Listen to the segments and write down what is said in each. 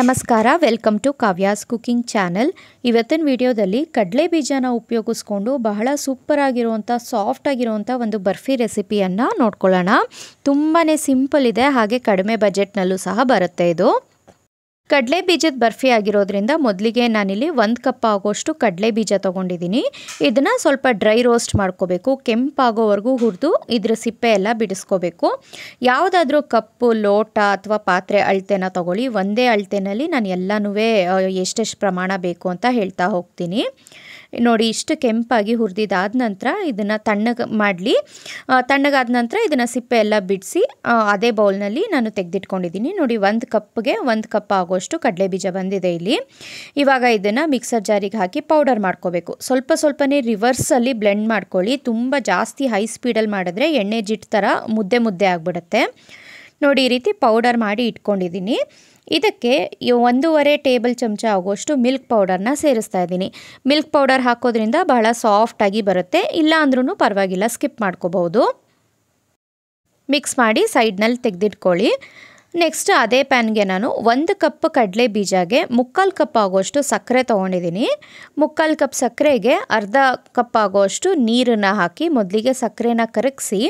ನಮಸ್ಕಾರ welcome to Kavya's cooking channel ಇವತ್ತಿನ ವಿಡಿಯೋದಲ್ಲಿ ಕಡಲೆ ಬೀಜನ ಉಪಯೋಗಿಸ್ಕೊಂಡು ಬಹಳ ಸೂಪರ್ ಆಗಿರುವಂಥ ಸಾಫ್ಟ್ ಆಗಿರುವಂಥ ಒಂದು ಬರ್ಫಿ ರೆಸಿಪಿಯನ್ನು ನೋಡ್ಕೊಳ್ಳೋಣ ತುಂಬಾ ಸಿಂಪಲ್ ಇದೆ ಹಾಗೆ ಕಡಿಮೆ ಬಜೆಟ್ನಲ್ಲೂ ಸಹ ಬರುತ್ತೆ ಇದು ಕಡಲೆ ಬೀಜದ ಬರ್ಫಿ ಆಗಿರೋದ್ರಿಂದ ಮೊದಲಿಗೆ ನಾನಿಲ್ಲಿ ಒಂದು ಕಪ್ ಆಗೋಷ್ಟು ಕಡಲೆ ಬೀಜ ತೊಗೊಂಡಿದ್ದೀನಿ ಇದನ್ನು ಸ್ವಲ್ಪ ಡ್ರೈ ರೋಸ್ಟ್ ಮಾಡ್ಕೋಬೇಕು ಕೆಂಪಾಗೋವರೆಗೂ ಹುರಿದು ಇದ್ರ ಸಿಪ್ಪೆ ಎಲ್ಲ ಬಿಡಿಸ್ಕೋಬೇಕು ಯಾವುದಾದ್ರೂ ಕಪ್ಪು ಲೋಟ ಅಥವಾ ಪಾತ್ರೆ ಅಳತೆನ ತೊಗೊಳ್ಳಿ ಒಂದೇ ಅಳತೆನಲ್ಲಿ ನಾನು ಎಲ್ಲನೂ ಎಷ್ಟೆಷ್ಟು ಪ್ರಮಾಣ ಬೇಕು ಅಂತ ಹೇಳ್ತಾ ಹೋಗ್ತೀನಿ ನೋಡಿ ಇಷ್ಟು ಕೆಂಪಾಗಿ ಹುರಿದಿದಾದ ನಂತರ ಇದನ್ನು ತಣ್ಣಗೆ ಮಾಡಲಿ ತಣ್ಣಗಾದ ನಂತರ ಇದನ್ನು ಸಿಪ್ಪೆ ಎಲ್ಲ ಬಿಡಿಸಿ ಅದೇ ಬೌಲ್ನಲ್ಲಿ ನಾನು ತೆಗೆದಿಟ್ಕೊಂಡಿದ್ದೀನಿ ನೋಡಿ ಒಂದು ಕಪ್ಗೆ ಒಂದು ಕಪ್ ಆಗೋಷ್ಟು ಕಡಲೆ ಬೀಜ ಬಂದಿದೆ ಇಲ್ಲಿ ಇವಾಗ ಇದನ್ನು ಮಿಕ್ಸರ್ ಜಾರಿಗೆ ಹಾಕಿ ಪೌಡರ್ ಮಾಡ್ಕೋಬೇಕು ಸ್ವಲ್ಪ ಸ್ವಲ್ಪನೇ ರಿವರ್ಸಲ್ಲಿ ಬ್ಲೆಂಡ್ ಮಾಡ್ಕೊಳ್ಳಿ ತುಂಬ ಜಾಸ್ತಿ ಹೈ ಸ್ಪೀಡಲ್ಲಿ ಮಾಡಿದ್ರೆ ಎಣ್ಣೆ ಜಿಟ್ ಥರ ಮುದ್ದೆ ಮುದ್ದೆ ಆಗಿಬಿಡುತ್ತೆ ನೋಡಿ ಈ ರೀತಿ ಪೌಡರ್ ಮಾಡಿ ಇಟ್ಕೊಂಡಿದ್ದೀನಿ ಇದಕ್ಕೆ ಒಂದೂವರೆ ಟೇಬಲ್ ಚಮಚ ಆಗುವಷ್ಟು ಮಿಲ್ಕ್ ಪೌಡರ್ನ ಸೇರಿಸ್ತಾ ಇದ್ದೀನಿ ಮಿಲ್ಕ್ ಪೌಡರ್ ಹಾಕೋದ್ರಿಂದ ಬಹಳ ಸಾಫ್ಟಾಗಿ ಬರುತ್ತೆ ಇಲ್ಲ ಅಂದ್ರೂ ಪರವಾಗಿಲ್ಲ ಸ್ಕಿಪ್ ಮಾಡ್ಕೋಬಹುದು ಮಿಕ್ಸ್ ಮಾಡಿ ಸೈಡ್ನಲ್ಲಿ ತೆಗೆದಿಟ್ಕೊಳ್ಳಿ ನೆಕ್ಸ್ಟ್ ಅದೇ ಪ್ಯಾನ್ಗೆ ನಾನು ಒಂದು ಕಪ್ ಕಡಲೆ ಬೀಜಗೆ ಮುಕ್ಕಾಲು ಕಪ್ ಆಗೋಷ್ಟು ಸಕ್ಕರೆ ತೊಗೊಂಡಿದ್ದೀನಿ ಮುಕ್ಕಾಲು ಕಪ್ ಸಕ್ಕರೆಗೆ ಅರ್ಧ ಕಪ್ ಆಗೋಷ್ಟು ನೀರನ್ನು ಹಾಕಿ ಮೊದಲಿಗೆ ಸಕ್ಕರೆನ ಕರಗಿಸಿ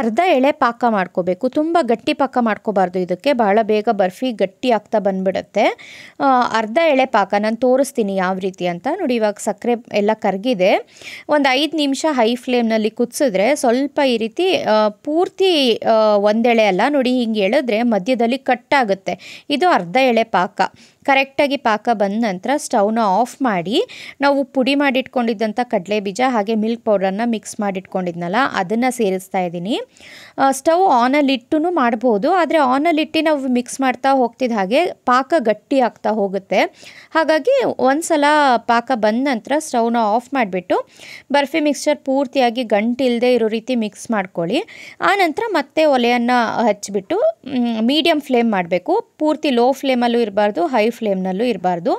ಅರ್ಧ ಎಳೆ ಪಾಕ ಮಾಡ್ಕೋಬೇಕು ತುಂಬ ಗಟ್ಟಿ ಪಾಕ ಮಾಡ್ಕೋಬಾರ್ದು ಇದಕ್ಕೆ ಭಾಳ ಬೇಗ ಬರ್ಫಿ ಗಟ್ಟಿ ಆಗ್ತಾ ಬಂದ್ಬಿಡುತ್ತೆ ಅರ್ಧ ಎಳೆ ಪಾಕ ನಾನು ತೋರಿಸ್ತೀನಿ ಯಾವ ರೀತಿ ಅಂತ ನೋಡಿ ಇವಾಗ ಸಕ್ಕರೆ ಎಲ್ಲ ಕರಗಿದೆ ಒಂದು ಐದು ನಿಮಿಷ ಹೈ ಫ್ಲೇಮ್ನಲ್ಲಿ ಕುದಿಸಿದ್ರೆ ಸ್ವಲ್ಪ ಈ ರೀತಿ ಪೂರ್ತಿ ಒಂದೆಳೆ ಅಲ್ಲ ನೋಡಿ ಹಿಂಗೆ ಹೇಳಿದ್ರೆ ಮಧ್ಯದಲ್ಲಿ ಕಟ್ಟಾಗುತ್ತೆ ಇದು ಅರ್ಧ ಎಳೆ ಪಾಕ ಕರೆಕ್ಟಾಗಿ ಪಾಕ ಬಂದ ನಂತರ ಸ್ಟವ್ನ ಆಫ್ ಮಾಡಿ ನಾವು ಪುಡಿ ಮಾಡಿಟ್ಕೊಂಡಿದ್ದಂಥ ಕಡಲೆ ಬೀಜ ಹಾಗೆ ಮಿಲ್ಕ್ ಪೌಡರ್ನ ಮಿಕ್ಸ್ ಮಾಡಿಟ್ಕೊಂಡಿದ್ನಲ್ಲ ಅದನ್ನು ಸೇರಿಸ್ತಾ ಇದ್ದೀನಿ ಸ್ಟವ್ ಆನಲ್ಲಿಟ್ಟು ಮಾಡ್ಬೋದು ಆದರೆ ಆನಲ್ಲಿಟ್ಟು ನಾವು ಮಿಕ್ಸ್ ಮಾಡ್ತಾ ಹೋಗ್ತಿದ್ದ ಹಾಗೆ ಪಾಕ ಗಟ್ಟಿ ಆಗ್ತಾ ಹೋಗುತ್ತೆ ಹಾಗಾಗಿ ಒಂದು ಸಲ ಪಾಕ ಬಂದ ನಂತರ ಸ್ಟವ್ನ ಆಫ್ ಮಾಡಿಬಿಟ್ಟು ಬರ್ಫಿ ಮಿಕ್ಸ್ಚರ್ ಪೂರ್ತಿಯಾಗಿ ಗಂಟಿಲ್ಲದೆ ಇರೋ ರೀತಿ ಮಿಕ್ಸ್ ಮಾಡ್ಕೊಳ್ಳಿ ಆ ನಂತರ ಮತ್ತೆ ಒಲೆಯನ್ನು ಹಚ್ಚಿಬಿಟ್ಟು ಮೀಡಿಯಮ್ ಫ್ಲೇಮ್ ಮಾಡಬೇಕು ಪೂರ್ತಿ ಲೋ ಫ್ಲೇಮಲ್ಲೂ ಇರಬಾರ್ದು ಹೈ ಫ್ಲೇಮ್ನಲ್ಲೂ ಇರಬಾರ್ದು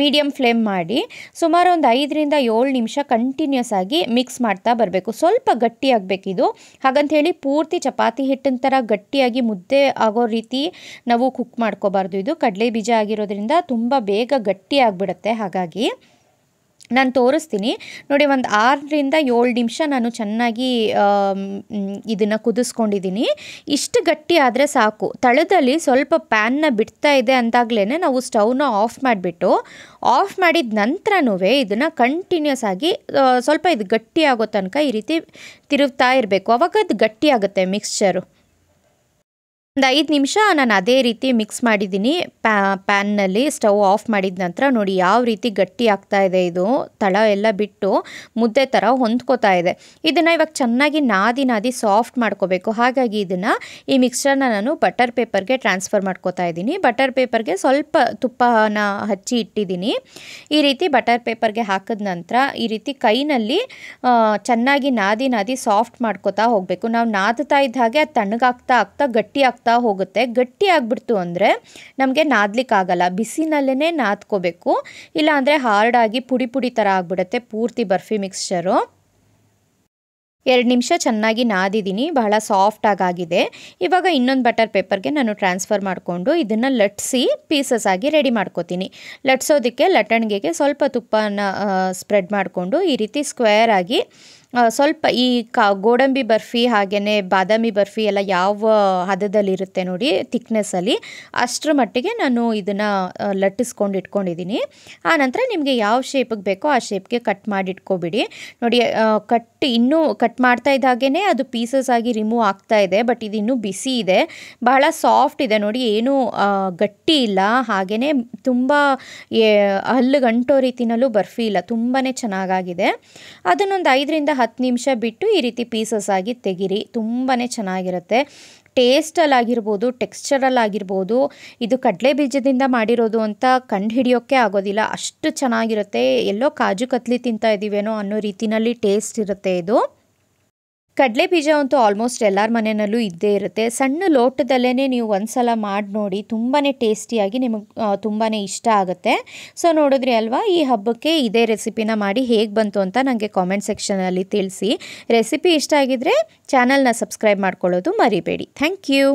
ಮೀಡಿಯಮ್ ಫ್ಲೇಮ್ ಮಾಡಿ ಸುಮಾರು ಒಂದು ಐದರಿಂದ ಏಳು ನಿಮಿಷ ಕಂಟಿನ್ಯೂಸ್ ಆಗಿ ಮಿಕ್ಸ್ ಮಾಡ್ತಾ ಬರಬೇಕು ಸ್ವಲ್ಪ ಗಟ್ಟಿಯಾಗಬೇಕಿದು ಹಾಗಂತ ಹೇಳಿ ಪೂರ್ತಿ ಚಪಾತಿ ಹಿಟ್ಟಿನ ಥರ ಗಟ್ಟಿಯಾಗಿ ಮುದ್ದೆ ಆಗೋ ರೀತಿ ನಾವು ಕುಕ್ ಮಾಡ್ಕೋಬಾರ್ದು ಇದು ಕಡಲೆ ಬೀಜ ಆಗಿರೋದ್ರಿಂದ ತುಂಬ ಬೇಗ ಗಟ್ಟಿ ಆಗಿಬಿಡುತ್ತೆ ಹಾಗಾಗಿ ನಾನು ತೋರಿಸ್ತೀನಿ ನೋಡಿ ಒಂದು ಆರರಿಂದ ಏಳು ನಿಮಿಷ ನಾನು ಚೆನ್ನಾಗಿ ಇದನ್ನು ಕುದಿಸ್ಕೊಂಡಿದ್ದೀನಿ ಇಷ್ಟು ಗಟ್ಟಿ ಆದರೆ ಸಾಕು ತಳದಲ್ಲಿ ಸ್ವಲ್ಪ ಪ್ಯಾನ್ನ ಬಿಡ್ತಾ ಇದೆ ಅಂದಾಗಲೇ ನಾವು ಸ್ಟವ್ನ ಆಫ್ ಮಾಡಿಬಿಟ್ಟು ಆಫ್ ಮಾಡಿದ ನಂತರನೂ ಇದನ್ನು ಕಂಟಿನ್ಯೂಸ್ ಆಗಿ ಸ್ವಲ್ಪ ಇದು ಗಟ್ಟಿ ಆಗೋ ತನಕ ಈ ರೀತಿ ತಿರುಗ್ತಾ ಇರಬೇಕು ಅವಾಗ ಅದು ಗಟ್ಟಿ ಆಗುತ್ತೆ ಮಿಕ್ಸ್ಚರು ಒಂದು ಐದು ನಿಮಿಷ ನಾನು ಅದೇ ರೀತಿ ಮಿಕ್ಸ್ ಮಾಡಿದ್ದೀನಿ ಪ್ಯಾ ಪ್ಯಾನ್ನಲ್ಲಿ ಸ್ಟವ್ ಆಫ್ ಮಾಡಿದ ನಂತರ ನೋಡಿ ಯಾವ ರೀತಿ ಗಟ್ಟಿ ಆಗ್ತಾ ಇದೆ ಇದು ತಳ ಎಲ್ಲ ಬಿಟ್ಟು ಮುದ್ದೆ ಥರ ಹೊಂದ್ಕೋತಾ ಇದೆ ಇದನ್ನು ಇವಾಗ ಚೆನ್ನಾಗಿ ನಾದಿ ನಾದಿ ಸಾಫ್ಟ್ ಮಾಡ್ಕೋಬೇಕು ಹಾಗಾಗಿ ಇದನ್ನು ಈ ಮಿಕ್ಸ್ಚರ್ನ ನಾನು ಬಟರ್ ಪೇಪರ್ಗೆ ಟ್ರಾನ್ಸ್ಫರ್ ಮಾಡ್ಕೋತಾ ಇದ್ದೀನಿ ಬಟರ್ ಪೇಪರ್ಗೆ ಸ್ವಲ್ಪ ತುಪ್ಪನ ಹಚ್ಚಿ ಇಟ್ಟಿದ್ದೀನಿ ಈ ರೀತಿ ಬಟರ್ ಪೇಪರ್ಗೆ ಹಾಕಿದ ನಂತರ ಈ ರೀತಿ ಕೈನಲ್ಲಿ ಚೆನ್ನಾಗಿ ನಾದಿ ನಾದಿ ಸಾಫ್ಟ್ ಮಾಡ್ಕೋತಾ ಹೋಗಬೇಕು ನಾವು ನಾದ್ತಾ ಇದ್ದ ಹಾಗೆ ಅದು ತಣ್ಣಗಾಗ್ತಾ ಆಗ್ತಾ ಗಟ್ಟಿ ಆಗ್ತಾ ಹೋಗುತ್ತೆ ಗಟ್ಟಿ ಆಗಿಬಿಡ್ತು ಅಂದರೆ ನಮಗೆ ನಾದಲಿಕ್ಕಾಗಲ್ಲ ಬಿಸಿನಲ್ಲೇ ನಾದ್ಕೋಬೇಕು ಇಲ್ಲಾಂದರೆ ಹಾರ್ಡಾಗಿ ಪುಡಿ ಪುಡಿ ಥರ ಆಗಿಬಿಡುತ್ತೆ ಪೂರ್ತಿ ಬರ್ಫಿ ಮಿಕ್ಸ್ಚರು ಎರಡು ನಿಮಿಷ ಚೆನ್ನಾಗಿ ನಾದಿದ್ದೀನಿ ಬಹಳ ಸಾಫ್ಟಾಗಿ ಆಗಿದೆ ಇವಾಗ ಇನ್ನೊಂದು ಬಟರ್ ಪೇಪರ್ಗೆ ನಾನು ಟ್ರಾನ್ಸ್ಫರ್ ಮಾಡಿಕೊಂಡು ಇದನ್ನು ಲಟ್ಸಿ ಪೀಸಸ್ ಆಗಿ ರೆಡಿ ಮಾಡ್ಕೋತೀನಿ ಲಟ್ಸೋದಕ್ಕೆ ಲಟ್ಟಣಿಗೆಗೆ ಸ್ವಲ್ಪ ತುಪ್ಪನ ಸ್ಪ್ರೆಡ್ ಮಾಡಿಕೊಂಡು ಈ ರೀತಿ ಸ್ಕ್ವೇರ್ ಆಗಿ ಸ್ವಲ್ಪ ಈ ಕ ಗೋಡಂಬಿ ಬರ್ಫಿ ಹಾಗೆಯೇ ಬಾದಾಮಿ ಬರ್ಫಿ ಎಲ್ಲ ಯಾವ ಹದದಲ್ಲಿರುತ್ತೆ ನೋಡಿ ತಿಕ್ನೆಸ್ಸಲ್ಲಿ ಅಷ್ಟರ ಮಟ್ಟಿಗೆ ನಾನು ಇದನ್ನು ಲಟ್ಟಿಸ್ಕೊಂಡು ಇಟ್ಕೊಂಡಿದ್ದೀನಿ ಆನಂತರ ನಿಮಗೆ ಯಾವ ಶೇಪ್ಗೆ ಬೇಕೋ ಆ ಶೇಪ್ಗೆ ಕಟ್ ಮಾಡಿ ಇಟ್ಕೊಬಿಡಿ ನೋಡಿ ಕಟ್ ಇನ್ನೂ ಕಟ್ ಮಾಡ್ತಾ ಇದ್ದಾಗೇ ಅದು ಪೀಸಸ್ ಆಗಿ ರಿಮೂವ್ ಆಗ್ತಾ ಇದೆ ಬಟ್ ಇದು ಇನ್ನೂ ಬಿಸಿ ಇದೆ ಬಹಳ ಸಾಫ್ಟ್ ಇದೆ ನೋಡಿ ಏನೂ ಗಟ್ಟಿ ಇಲ್ಲ ಹಾಗೆಯೇ ತುಂಬ ಗಂಟೋ ರೀತಿನಲ್ಲೂ ಬರ್ಫಿ ಇಲ್ಲ ತುಂಬಾ ಚೆನ್ನಾಗಾಗಿದೆ ಅದನ್ನೊಂದು ಐದರಿಂದ ಹತ್ತು ನಿಮಿಷ ಬಿಟ್ಟು ಈ ರೀತಿ ಪೀಸಸ್ ಆಗಿ ತೆಗಿರಿ ತುಂಬಾ ಚೆನ್ನಾಗಿರುತ್ತೆ ಟೇಸ್ಟಲ್ಲಾಗಿರ್ಬೋದು ಆಗಿರ್ಬೋದು ಇದು ಕಡಲೆ ಬೀಜದಿಂದ ಮಾಡಿರೋದು ಅಂತ ಕಂಡು ಹಿಡಿಯೋಕ್ಕೆ ಆಗೋದಿಲ್ಲ ಅಷ್ಟು ಚೆನ್ನಾಗಿರುತ್ತೆ ಎಲ್ಲೋ ಕಾಜು ಕತ್ಲಿ ತಿಂತಾ ಇದ್ದೀವೇನೋ ಅನ್ನೋ ರೀತಿಯಲ್ಲಿ ಟೇಸ್ಟ್ ಇರುತ್ತೆ ಇದು ಕಡಲೆ ಬೀಜ ಅಂತೂ ಆಲ್ಮೋಸ್ಟ್ ಎಲ್ಲರ ಮನೆಯಲ್ಲೂ ಇದ್ದೇ ಇರುತ್ತೆ ಸಣ್ಣ ಲೋಟದಲ್ಲೇ ನೀವು ಒಂದು ಸಲ ಮಾಡಿ ನೋಡಿ ತುಂಬಾ ಟೇಸ್ಟಿಯಾಗಿ ನಿಮಗೆ ತುಂಬಾ ಇಷ್ಟ ಆಗುತ್ತೆ ಸೊ ನೋಡಿದ್ರಿ ಅಲ್ವಾ ಈ ಹಬ್ಬಕ್ಕೆ ಇದೇ ರೆಸಿಪಿನ ಮಾಡಿ ಹೇಗೆ ಬಂತು ಅಂತ ನನಗೆ ಕಾಮೆಂಟ್ ಸೆಕ್ಷನಲ್ಲಿ ತಿಳಿಸಿ ರೆಸಿಪಿ ಇಷ್ಟ ಆಗಿದ್ದರೆ ಚಾನಲ್ನ ಸಬ್ಸ್ಕ್ರೈಬ್ ಮಾಡ್ಕೊಳ್ಳೋದು ಮರಿಬೇಡಿ ಥ್ಯಾಂಕ್ ಯು